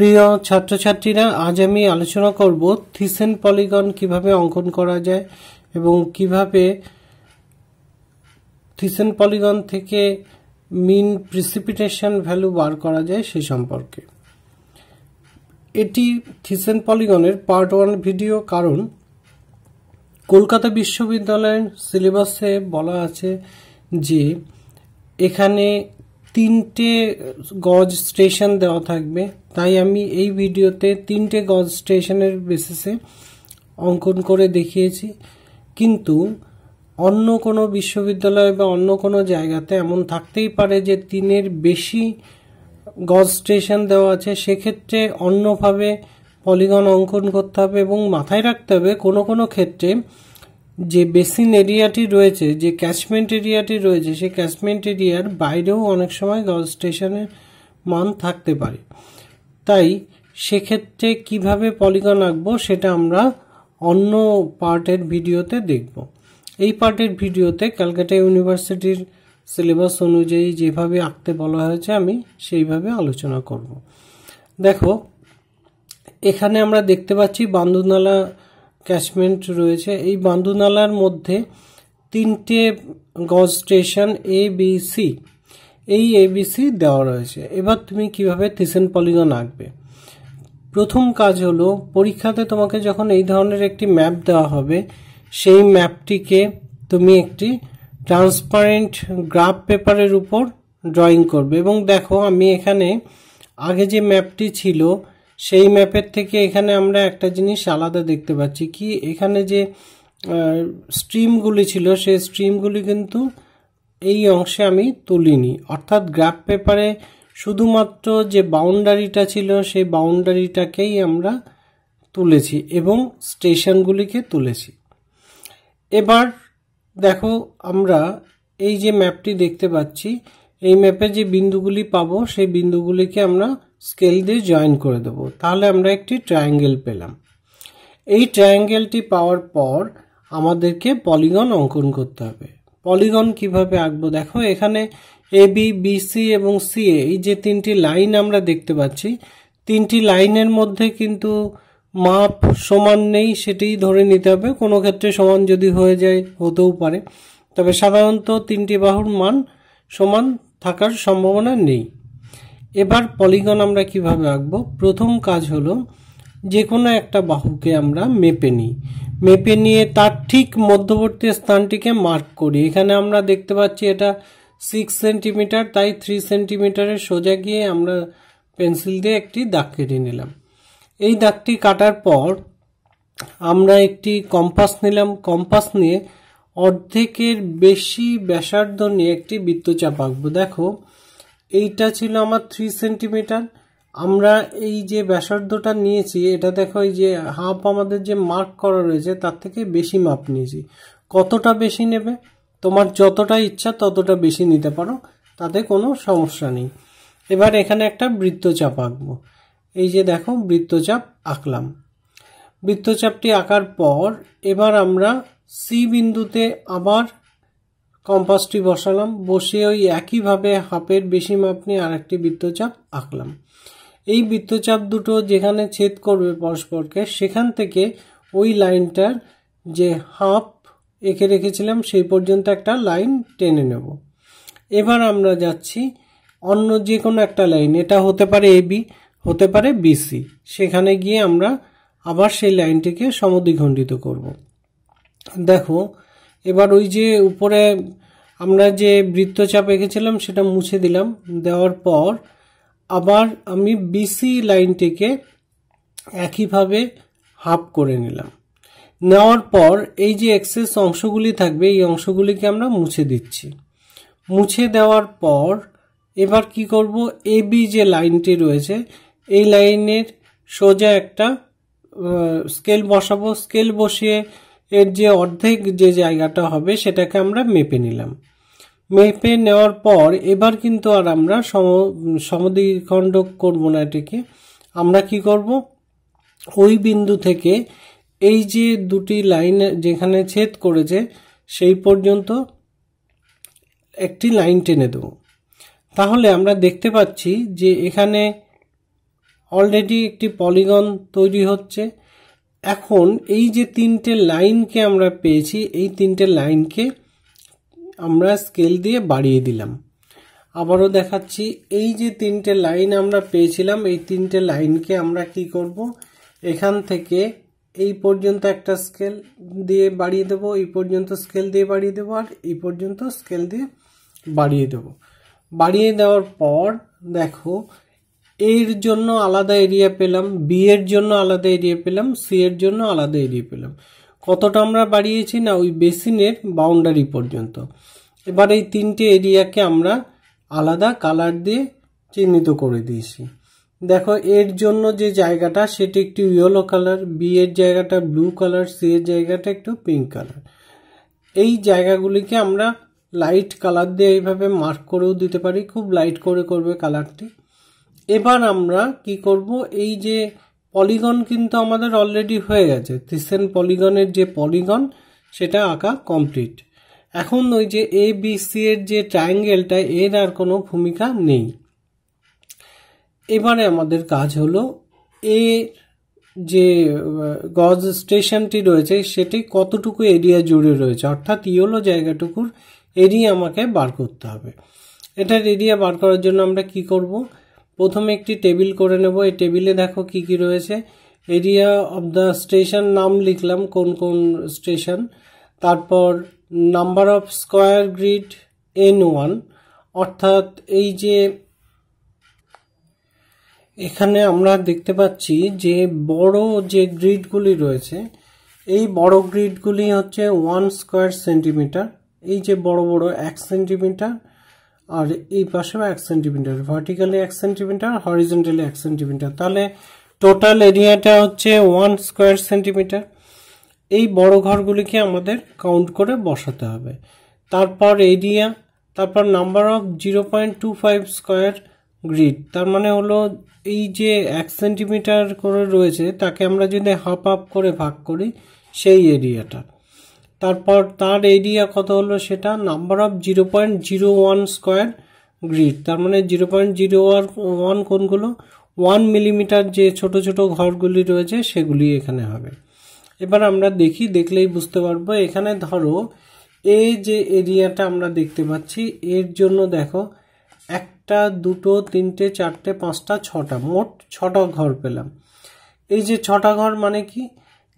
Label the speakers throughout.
Speaker 1: প্রিয় ছাত্রছাত্রীরা আজ আমি আলোচনা করব থিসেন পলিগন কিভাবে অঙ্কন করা যায় এবং কিভাবে থিসেন পলিগন থেকে মিন প্রিসিপিটেশন ভ্যালু বার করা যায় সে সম্পর্কে এটি থিসেন পলিগনের পার্ট ওয়ান ভিডিও কারণ কলকাতা বিশ্ববিদ্যালয়ের সিলেবাসে বলা আছে যে এখানে তিনটে গজ স্টেশন দেওয়া থাকবে তাই আমি এই ভিডিওতে তিনটে গজ স্টেশনের বেসিসে অঙ্কন করে দেখিয়েছি কিন্তু অন্য কোনো বিশ্ববিদ্যালয় বা অন্য কোনো জায়গাতে এমন থাকতেই পারে যে তিনের বেশি গজ স্টেশন দেওয়া আছে সেক্ষেত্রে অন্যভাবে পলিগন অঙ্কন করতে হবে এবং মাথায় রাখতে হবে কোনো কোনো ক্ষেত্রে যে বেসিন এরিয়াটি রয়েছে যে ক্যাচমেন্ট এরিয়াটি রয়েছে সেই ক্যাচমেন্ট এরিয়ার বাইরেও অনেক সময় গাউজ স্টেশনের মান থাকতে পারে তাই সেক্ষেত্রে কিভাবে পলিগন আঁকবো সেটা আমরা অন্য পার্টের ভিডিওতে দেখব এই পার্টের ভিডিওতে ক্যালকাটা ইউনিভার্সিটির সিলেবাস অনুযায়ী যেভাবে আঁকতে বলা হয়েছে আমি সেইভাবে আলোচনা করব দেখো এখানে আমরা দেখতে পাচ্ছি বান্দুনালা ক্যাচমেন্ট রয়েছে এই বান্ধুনালার মধ্যে তিনটে gauge station A B C এই এবিসি দেওয়া রয়েছে এবার তুমি কিভাবে থিসেন পলিগন আঁকবে প্রথম কাজ হলো পরীক্ষাতে তোমাকে যখন এই ধরনের একটি ম্যাপ দেওয়া হবে সেই ম্যাপটিকে তুমি একটি ট্রান্সপারেন্ট গ্রাফ পেপারের উপর ড্রয়িং করবে এবং দেখো আমি এখানে আগে যে ম্যাপটি ছিল সেই ম্যাপের থেকে এখানে আমরা একটা জিনিস আলাদা দেখতে পাচ্ছি কি এখানে যে স্ট্রিমগুলি ছিল সেই স্ট্রিমগুলি কিন্তু এই অংশে আমি তুলিনি অর্থাৎ গ্রাফ পেপারে শুধুমাত্র যে বাউন্ডারিটা ছিল সেই বাউন্ডারিটাকেই আমরা তুলেছি এবং স্টেশনগুলিকে তুলেছি এবার দেখো আমরা এই যে ম্যাপটি দেখতে পাচ্ছি এই ম্যাপে যে বিন্দুগুলি পাবো সেই বিন্দুগুলিকে আমরা স্কেল দিয়ে জয়েন করে দেবো তাহলে আমরা একটি ট্রায়াঙ্গেল পেলাম এই ট্রায়াঙ্গেলটি পাওয়ার পর আমাদেরকে পলিগন অঙ্কন করতে হবে পলিগন কিভাবে আঁকবো দেখো এখানে এ বি সি এবং সি এই যে তিনটি লাইন আমরা দেখতে পাচ্ছি তিনটি লাইনের মধ্যে কিন্তু মাপ সমান নেই সেটিই ধরে নিতে হবে কোনো ক্ষেত্রে সমান যদি হয়ে যায় হতেও পারে তবে সাধারণত তিনটি বাহুর মান সমান থাকার সম্ভাবনা নেই এবার পলিগন আমরা কিভাবে আঁকবো প্রথম কাজ হলো যে কোনো একটা বাহুকে আমরা মেপে নিই মেপে নিয়ে তার ঠিক মধ্যবর্তী স্থানটিকে মার্ক করি এখানে আমরা দেখতে পাচ্ছি এটা সিক্স সেন্টিমিটার তাই থ্রি সেন্টিমিটারের সোজা গিয়ে আমরা পেন্সিল দিয়ে একটি দাগ কেটে নিলাম এই দাগটি কাটার পর আমরা একটি কম্পাস নিলাম কম্পাস নিয়ে অর্ধেকের বেশি ব্যাসার্ধ নিয়ে একটি বৃত্তচাপ আঁকবো দেখো এইটা ছিল আমার থ্রি সেন্টিমিটার আমরা এই যে ব্যাসার্ধটা নিয়েছি এটা দেখো এই যে হাফ আমাদের যে মার্ক করা রয়েছে তার থেকে বেশি মাপ নিয়েছি কতটা বেশি নেবে তোমার যতটা ইচ্ছা ততটা বেশি নিতে পারো তাতে কোনো সমস্যা নেই এবার এখানে একটা বৃত্তচাপ আঁকবো এই যে দেখো বৃত্তচাপ আঁকলাম বৃত্তচাপটি আঁকার পর এবার আমরা সি বিন্দুতে আবার কম্পাসটি বসালাম বসে ওই একইভাবে হাফের বেশি মাপ নিয়ে আরেকটি বৃত্তচাপ আঁকলাম এই বৃত্তচাপ দুটো যেখানে ছেদ করবে পরস্পরকে সেখান থেকে ওই লাইনটার যে হাফ এঁকে রেখেছিলাম সেই পর্যন্ত একটা লাইন টেনে নেব এবার আমরা যাচ্ছি অন্য যে কোনো একটা লাইন এটা হতে পারে এ বি হতে পারে বিসি সেখানে গিয়ে আমরা আবার সেই লাইনটিকে সমদ্বিখণ্ডিত করব দেখো এবার ওই যে উপরে আমরা যে বৃত্তচাপ এঁকেছিলাম সেটা মুছে দিলাম দেওয়ার পর আবার আমি বিসি লাইনটিকে একইভাবে হাফ করে নিলাম নেওয়ার পর এই যে এক্সেস অংশগুলি থাকবে এই অংশগুলিকে আমরা মুছে দিচ্ছি মুছে দেওয়ার পর এবার কি করব এ বি যে লাইনটি রয়েছে এই লাইনের সোজা একটা স্কেল বসাবো স্কেল বসিয়ে এর যে অর্ধেক যে জায়গাটা হবে সেটাকে আমরা মেপে নিলাম মেপে নেওয়ার পর এবার কিন্তু আর আমরা সম সমদ্বিখণ্ডক করবো না এটিকে আমরা কি করব ওই বিন্দু থেকে এই যে দুটি লাইন যেখানে ছেদ করেছে সেই পর্যন্ত একটি লাইন টেনে দেব তাহলে আমরা দেখতে পাচ্ছি যে এখানে অলরেডি একটি পলিগন তৈরি হচ্ছে এখন এই যে তিনটে লাইনকে আমরা পেয়েছি এই তিনটে লাইনকে আমরা স্কেল দিয়ে বাড়িয়ে দিলাম আবারও দেখাচ্ছি এই যে তিনটে লাইন আমরা পেয়েছিলাম এই তিনটে লাইনকে আমরা কি করব এখান থেকে এই পর্যন্ত একটা স্কেল দিয়ে বাড়িয়ে দেব এই পর্যন্ত স্কেল দিয়ে বাড়িয়ে দেবো আর এই পর্যন্ত স্কেল দিয়ে বাড়িয়ে দেব বাড়িয়ে দেওয়ার পর দেখো এর জন্য আলাদা এরিয়া পেলাম বি এর জন্য আলাদা এরিয়া পেলাম সি এর জন্য আলাদা এরিয়া পেলাম কতটা আমরা বাড়িয়েছি না ওই বেসিনের বাউন্ডারি পর্যন্ত এবার এই তিনটে এরিয়াকে আমরা আলাদা কালার দিয়ে চিহ্নিত করে দিয়েছি দেখো এর জন্য যে জায়গাটা সেটা একটু ইয়েলো কালার বি এর জায়গাটা ব্লু কালার সি এর জায়গাটা একটু পিঙ্ক কালার এই জায়গাগুলিকে আমরা লাইট কালার দিয়ে এইভাবে মার্ক করেও দিতে পারি খুব লাইট করে করবে কালারটি এবার আমরা কি করব এই যে পলিগন কিন্তু আমাদের অলরেডি হয়ে গেছে থিসেন পলিগনের যে পলিগন সেটা আঁকা কমপ্লিট এখন ওই যে এ বি সি এর যে ট্রায়াঙ্গেলটা এর আর কোনো ভূমিকা নেই এবারে আমাদের কাজ হলো এ যে গজ স্টেশনটি রয়েছে সেটি কতটুকু এরিয়া জুড়ে রয়েছে অর্থাৎ ইয়োলো জায়গাটুকুর এরিয়া আমাকে বার করতে হবে এটার এরিয়া বার করার জন্য আমরা কি করবো প্রথমে একটি টেবিল করে নেব এই টেবিলে দেখো কি কি রয়েছে এরিয়া অব দ্য স্টেশন নাম লিখলাম কোন কোন স্টেশন তারপর number of square grid N one অর্থাৎ এই যে এখানে আমরা দেখতে পাচ্ছি যে বড় যে গ্রিডগুলি রয়েছে এই বড় গ্রিডগুলি হচ্ছে ওয়ান স্কোয়ার সেন্টিমিটার এই যে বড় বড় এক সেন্টিমিটার আর এই পাশেও এক সেন্টিমিটার ভার্টিক্যালি এক সেন্টিমিটার হরিজেন্টালি এক সেন্টিমিটার তাহলে টোটাল এরিয়াটা হচ্ছে ওয়ান স্কোয়ার সেন্টিমিটার এই বড় ঘরগুলিকে আমাদের কাউন্ট করে বসাতে হবে তারপর এরিয়া তারপর number of zero point two five square grid তার মানে হলো এই যে এক সেন্টিমিটার করে রয়েছে তাকে আমরা যদি হাফ আপ করে ভাগ করি সেই এরিয়াটা তারপর তার এরিয়া কত হলো সেটা number of zero point zero one square grid তার মানে জিরো পয়েন্ট জিরো ওয়ান কোনগুলো ওয়ান মিলিমিটার যে ছোট ছোট ঘরগুলি রয়েছে সেগুলি এখানে হবে এবার আমরা দেখি দেখলেই বুঝতে পারবো এখানে ধরো এই যে এরিয়াটা আমরা দেখতে পাচ্ছি এর জন্য দেখো একটা দুটো তিনটে চারটে পাঁচটা ছটা মোট ছটা ঘর পেলাম এই যে ছটা ঘর মানে কি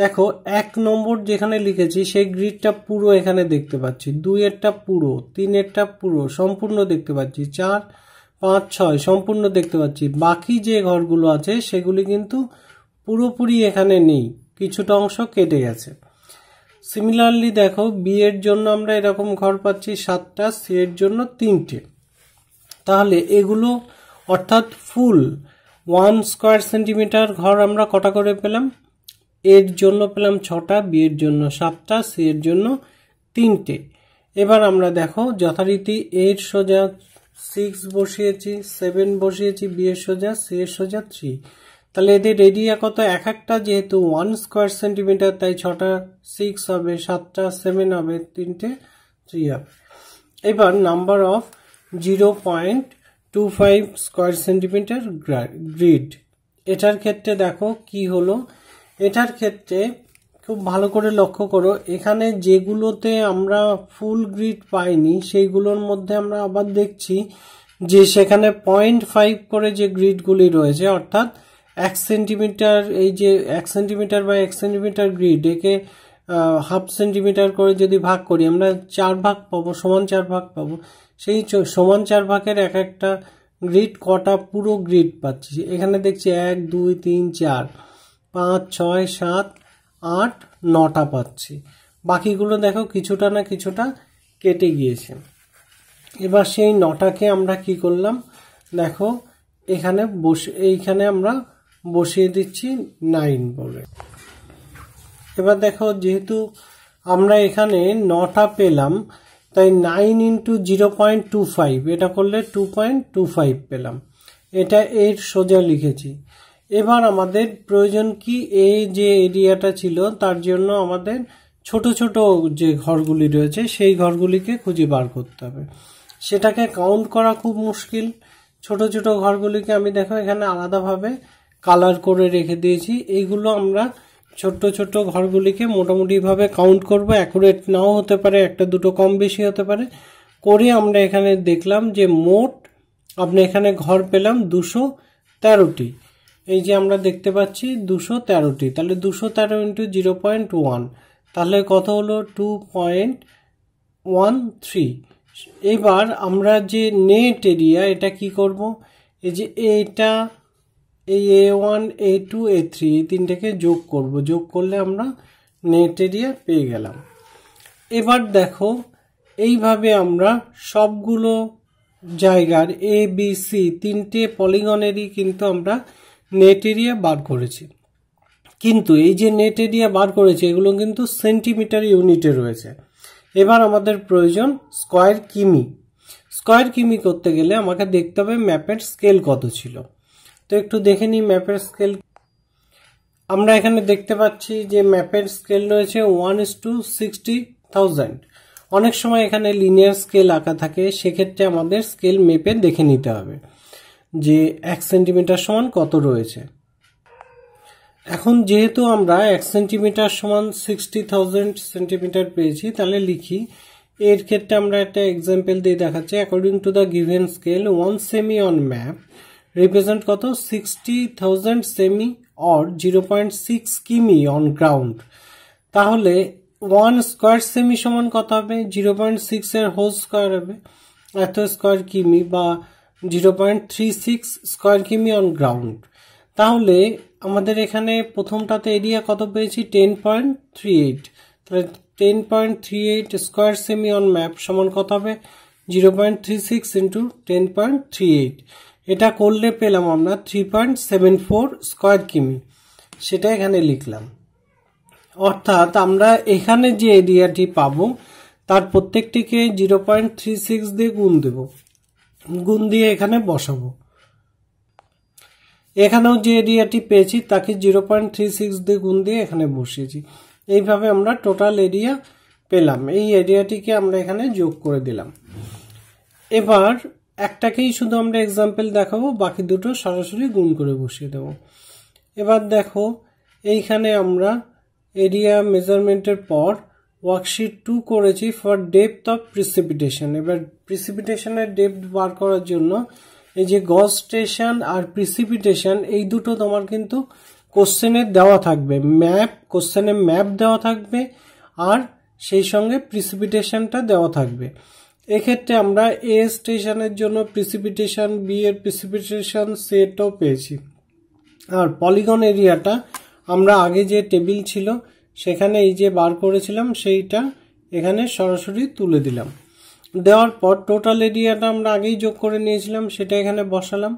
Speaker 1: দেখো এক নম্বর যেখানে লিখেছি সেই গ্রিডটা পুরো এখানে দেখতে পাচ্ছি দুইয়েরটা পুরো তিনেরটা পুরো সম্পূর্ণ দেখতে পাচ্ছি চার পাঁচ ছয় সম্পূর্ণ দেখতে পাচ্ছি বাকি যে ঘরগুলো আছে সেগুলি কিন্তু পুরোপুরি এখানে নেই কিছুটা অংশ কেটে গেছে সিমিলারলি দেখো বি এর জন্য আমরা এরকম ঘর পাচ্ছি সাতটা সি এর জন্য তিনটে তাহলে এগুলো অর্থাৎ ফুল ওয়ান স্কোয়ার সেন্টিমিটার ঘর আমরা কটা করে পেলাম এর জন্য পেলাম ছটা বি এর জন্য সাতটা সি এর জন্য তিনটে এবার আমরা দেখো যথারীতি এর সোজা সিক্স বসিয়েছি সেভেন বসিয়েছি বি এর সোজা সি এর সোজা থ্রি তাহলে এদের রেডিয়া কত এক একটা যেহেতু ওয়ান স্কোয়ার সেন্টিমিটার তাই ছটা সিক্স হবে সাতটা সেভেন হবে তিনটে থ্রি হবে এবার number of zero point two five square centimetre grid এটার ক্ষেত্রে দেখো কি হলো এটার ক্ষেত্রে খুব ভালো করে লক্ষ্য করো এখানে যেগুলোতে আমরা ফুল গ্রিড পাইনি সেইগুলোর মধ্যে আমরা আবার দেখছি যে সেখানে পয়েন্ট ফাইভ করে যে গ্রিডগুলি রয়েছে অর্থাৎ এক সেন্টিমিটার এই যে এক সেন্টিমিটার বা এক সেন্টিমিটার গ্রিড একে হাফ সেন্টিমিটার করে যদি ভাগ করি আমরা চার ভাগ পাবো সমান চার ভাগ পাবো সেই সমান চার ভাগের এক একটা গ্রিড কটা পুরো গ্রিড পাচ্ছি এখানে দেখছি এক দুই তিন চার পাঁচ ছয় সাত আট নটা পাচ্ছি বাকিগুলো দেখো কিছুটা না কিছুটা কেটে গিয়েছে এবার সেই নটাকে আমরা কি করলাম দেখো এখানে বসে এইখানে আমরা বসিয়ে দিচ্ছি নাইন বলে এবার দেখো যেহেতু আমরা এখানে নটা পেলাম তাই nine into zero point two five এটা করলে টু পয়েন্ট টু ফাইভ পেলাম এটা এর সোজা লিখেছি এবার আমাদের প্রয়োজন কি এই যে এরিয়াটা ছিল তার জন্য আমাদের ছোট ছোট যে ঘরগুলি রয়েছে সেই ঘরগুলিকে খুঁজে বার করতে হবে সেটাকে কাউন্ট করা খুব মুশকিল ছোট ছোট ঘরগুলিকে আমি দেখো এখানে আলাদাভাবে কালার করে রেখে দিয়েছি এইগুলো আমরা ছোট্ট ছোট্ট ঘরগুলিকে মোটামুটিভাবে কাউন্ট করবো অ্যাকুরেট নাও হতে পারে একটা দুটো কম বেশি হতে পারে করে আমরা এখানে দেখলাম যে মোট আপনি এখানে ঘর পেলাম দুশো তেরোটি এই যে আমরা দেখতে পাচ্ছি দুশো তেরোটি তাহলে দুশো তেরো ইন্টু জিরো পয়েন্ট ওয়ান তাহলে কত হলো টু পয়েন্ট ওয়ান থ্রি এবার আমরা যে নেট এরিয়া এটা কি করব এই যে এটা এই A one A two A three এই তিনটাকে যোগ করব যোগ করলে আমরা নেট এরিয়া পেয়ে গেলাম এবার দেখো এইভাবে আমরা সবগুলো জায়গার এ বি সি তিনটে পলিগনেরই কিন্তু আমরা নেট এরিয়া বার করেছি কিন্তু এই যে নেট এরিয়া বার করেছে এগুলো কিন্তু সেন্টিমিটার ইউনিটে রয়েছে এবার আমাদের প্রয়োজন স্কোয়ার কিমি স্কোয়ার কিমি করতে গেলে আমাকে দেখতে হবে ম্যাপের স্কেল কত ছিল তো একটু দেখে নিই ম্যাপের স্কেল আমরা এখানে দেখতে পাচ্ছি যে ম্যাপের স্কেল রয়েছে one is to sixty thousand অনেক সময় এখানে লিনিয়ার স্কেল আঁকা থাকে সেক্ষেত্রে আমাদের স্কেল মেপে দেখে নিতে হবে যে এক সেন্টিমিটার সমান কত রয়েছে এখন যেহেতু আমরা এক সেন্টিমিটার সমান সিক্সটি থাউজেন্ড সেন্টিমিটার পেয়েছি তাহলে লিখি এর ক্ষেত্রে আমরা একটা এক্সাম্পল দিয়ে দেখাচ্ছি according to the given scale one cm on map represent কত sixty thousand cm or zero point six km on ground তাহলে ওয়ান স্কোয়ার সেমি সমান কত হবে জিরো পয়েন্ট সিক্সের হোল স্কোয়ার হবে এত স্কোয়ার কিমি বা zero point three six square km on ground তাহলে আমাদের এখানে প্রথমটাতে এরিয়া কত পেয়েছি টেন পয়েন্ট থ্রি এইট তাহলে ten point three eight square cm on map সমান কত হবে zero point three six into ten point three eight এটা করলে পেলাম আমরা three point seven four square km সেটা এখানে লিখলাম অর্থাৎ আমরা এখানে যে এরিয়াটি পাবো তার প্রত্যেকটিকে জিরো পয়েন্ট থ্রি সিক্স দিয়ে গুণ দেবো গুণ দিয়ে এখানে বসাবো এখানেও যে এরিয়াটি পেয়েছি তাকে জিরো পয়েন্ট থ্রি সিক্স দিয়ে গুণ দিয়ে এখানে বসিয়েছি এইভাবে আমরা টোটাল এরিয়া পেলাম এই এরিয়াটিকে আমরা এখানে যোগ করে দিলাম এবার একটাকেই শুধু আমরা এক্সাম্পল দেখাবো বাকি দুটো সরাসরি গুণ করে বসিয়ে দেব এবার দেখো এইখানে আমরা এরিয়া মেজারমেন্টের পর ওয়ার্কশিট টু করেছি ফর ডেপথ অফ প্রিসিপিটেশন এবার প্রিসিপিটেশনের ডেপথ বার করার জন্য এই যে গস্টেশন স্টেশন আর প্রিসিপিটেশন এই দুটো তোমার কিন্তু কোশ্চেনের দেওয়া থাকবে ম্যাপ কোশ্চেনের ম্যাপ দেওয়া থাকবে আর সেই সঙ্গে প্রিসিপিটেশনটা দেওয়া থাকবে এক্ষেত্রে আমরা এ স্টেশনের জন্য প্রিসিপিটেশন বি এর প্রিসিপিটেশন সেটও পেয়েছি আর পলিগন এরিয়াটা আমরা আগে যে টেবিল ছিল সেখানে এই যে বার করেছিলাম সেইটা এখানে সরাসরি তুলে দিলাম দেওয়ার পর টোটাল এরিয়াটা আমরা আগেই যোগ করে নিয়েছিলাম সেটা এখানে বসালাম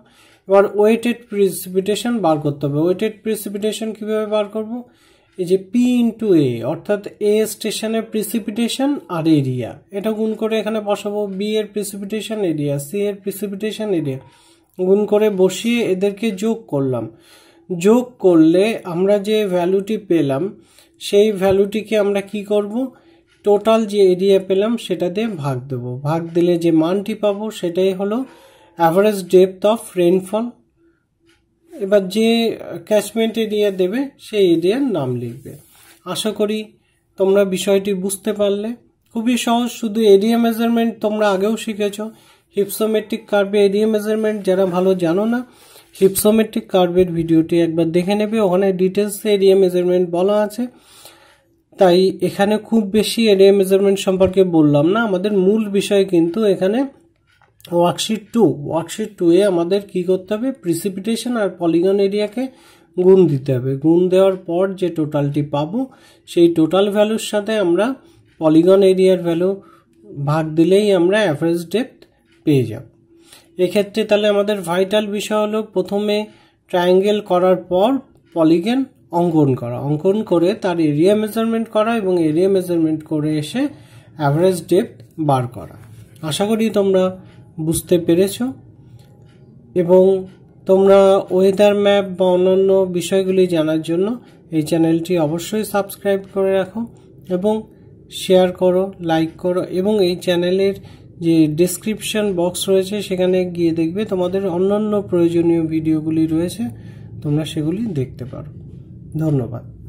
Speaker 1: এবার ওয়েটেড প্রিসিপিটেশন বার করতে হবে ওয়েটেড প্রিসিপিটেশন কিভাবে বার করব এই যে পি ইন্টু এ অর্থাৎ এ স্টেশনের প্রিসিপিটেশন আর এরিয়া এটা গুণ করে এখানে বসাবো বি এর প্রিসিপিটেশন এরিয়া সি এর প্রিসিপিটেশন এরিয়া গুণ করে বসিয়ে এদেরকে যোগ করলাম যোগ করলে আমরা যে ভ্যালুটি পেলাম সেই ভ্যালুটিকে আমরা কি করব টোটাল যে এরিয়া পেলাম সেটা দিয়ে ভাগ দেব ভাগ দিলে যে মানটি পাবো সেটাই হলো অ্যাভারেজ ডেপথ অফ রেনফল এবার যে ক্যাচমেন্ট এরিয়া দেবে সেই এরিয়ার নাম লিখবে আশা করি তোমরা বিষয়টি বুঝতে পারলে খুবই সহজ শুধু এরিয়া মেজারমেন্ট তোমরা আগেও শিখেছ হিপসোমেট্রিক কার্ভে এরিয়া মেজারমেন্ট যারা ভালো জানো না হিপসোমেট্রিক কার্ভের ভিডিওটি একবার দেখে নেবে ওখানে ডিটেলস এরিয়া মেজারমেন্ট বলা আছে তাই এখানে খুব বেশি এরিয়া মেজারমেন্ট সম্পর্কে বললাম না আমাদের মূল বিষয় কিন্তু এখানে ওয়ার্কশিট টু ওয়ার্কশিট টু এ আমাদের কি করতে হবে প্রিসিপিটেশন আর পলিগন এরিয়াকে গুণ দিতে হবে গুণ দেওয়ার পর যে টোটালটি পাবো সেই টোটাল ভ্যালুর সাথে আমরা পলিগন এরিয়ার ভ্যালু ভাগ দিলেই আমরা অ্যাভারেজ ডেপথ পেয়ে যাব এক্ষেত্রে তাহলে আমাদের ভাইটাল বিষয় হলো প্রথমে ট্রায়াঙ্গেল করার পর পলিগেন অঙ্কন করা অঙ্কন করে তার এরিয়া মেজারমেন্ট করা এবং এরিয়া মেজারমেন্ট করে এসে অ্যাভারেজ ডেপথ বার করা আশা করি তোমরা বুঝতে পেরেছ এবং তোমরা ওয়েদার ম্যাপ বা অন্যান্য বিষয়গুলি জানার জন্য এই চ্যানেলটি অবশ্যই সাবস্ক্রাইব করে রাখো এবং শেয়ার করো লাইক করো এবং এই চ্যানেলের যে ডেসক্রিপশান বক্স রয়েছে সেখানে গিয়ে দেখবে তোমাদের অন্যান্য প্রয়োজনীয় ভিডিওগুলি রয়েছে তোমরা সেগুলি দেখতে পারো ধন্যবাদ